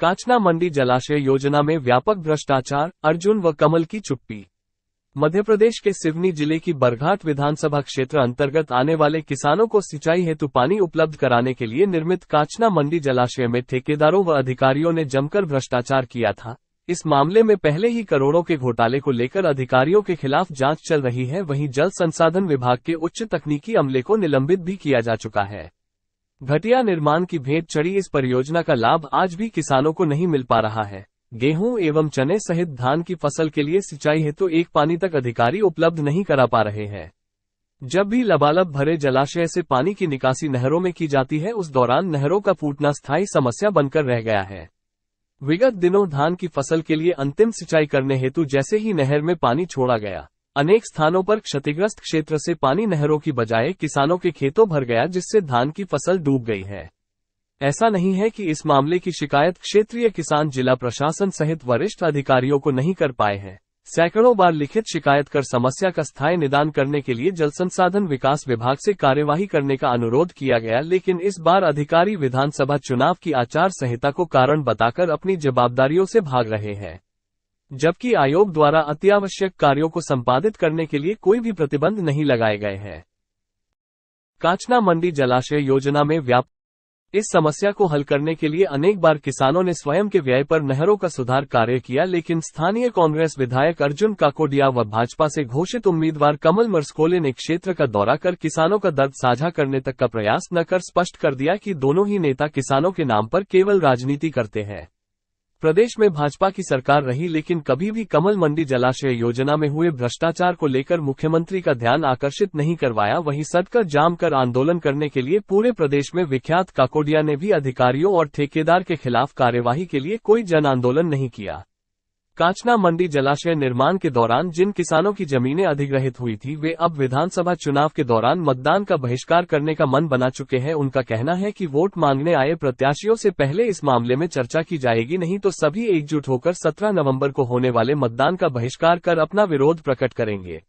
काचना मंडी जलाशय योजना में व्यापक भ्रष्टाचार अर्जुन व कमल की चुप्पी मध्य प्रदेश के सिवनी जिले की बरघाट विधानसभा क्षेत्र अंतर्गत आने वाले किसानों को सिंचाई हेतु पानी उपलब्ध कराने के लिए निर्मित काचना मंडी जलाशय में ठेकेदारों व अधिकारियों ने जमकर भ्रष्टाचार किया था इस मामले में पहले ही करोड़ों के घोटाले को लेकर अधिकारियों के खिलाफ जांच चल रही है वहीं जल संसाधन विभाग के उच्च तकनीकी अमले को निलंबित भी किया जा चुका है घटिया निर्माण की भेंट चढ़ी इस परियोजना का लाभ आज भी किसानों को नहीं मिल पा रहा है गेहूं एवं चने सहित धान की फसल के लिए सिंचाई हेतु तो एक पानी तक अधिकारी उपलब्ध नहीं करा पा रहे हैं जब भी लबालब भरे जलाशय से पानी की निकासी नहरों में की जाती है उस दौरान नहरों का फूटना स्थायी समस्या बनकर रह गया है विगत दिनों धान की फसल के लिए अंतिम सिंचाई करने हेतु जैसे ही नहर में पानी छोड़ा गया अनेक स्थानों पर क्षतिग्रस्त क्षेत्र से पानी नहरों की बजाय किसानों के खेतों भर गया जिससे धान की फसल डूब गई है ऐसा नहीं है कि इस मामले की शिकायत क्षेत्रीय किसान जिला प्रशासन सहित वरिष्ठ अधिकारियों को नहीं कर पाए हैं सैकड़ों बार लिखित शिकायत कर समस्या का स्थायी निदान करने के लिए जल संसाधन विकास विभाग से कार्यवाही करने का अनुरोध किया गया लेकिन इस बार अधिकारी विधानसभा चुनाव की आचार संहिता को कारण बताकर अपनी जवाबदारियों से भाग रहे हैं जबकि आयोग द्वारा अत्यावश्यक कार्यों को संपादित करने के लिए कोई भी प्रतिबंध नहीं लगाए गए हैं काचना मंडी जलाशय योजना में व्याप इस समस्या को हल करने के लिए अनेक बार किसानों ने स्वयं के व्यय पर नहरों का सुधार कार्य किया लेकिन स्थानीय कांग्रेस विधायक अर्जुन काकोडिया व भाजपा से घोषित उम्मीदवार कमल मर्सकोले ने क्षेत्र का दौरा कर किसानों का दर्द साझा करने तक का प्रयास न कर स्पष्ट कर दिया कि दोनों ही नेता किसानों के नाम पर केवल राजनीति करते हैं प्रदेश में भाजपा की सरकार रही लेकिन कभी भी कमल मंडी जलाशय योजना में हुए भ्रष्टाचार को लेकर मुख्यमंत्री का ध्यान आकर्षित नहीं करवाया वहीं सड़क जाम कर आंदोलन करने के लिए पूरे प्रदेश में विख्यात काकोडिया ने भी अधिकारियों और ठेकेदार के खिलाफ कार्यवाही के लिए कोई जन आंदोलन नहीं किया काचना मंडी जलाशय निर्माण के दौरान जिन किसानों की जमीनें अधिग्रहित हुई थी वे अब विधानसभा चुनाव के दौरान मतदान का बहिष्कार करने का मन बना चुके हैं उनका कहना है कि वोट मांगने आए प्रत्याशियों से पहले इस मामले में चर्चा की जाएगी नहीं तो सभी एकजुट होकर 17 नवंबर को होने वाले मतदान का बहिष्कार कर अपना विरोध प्रकट करेंगे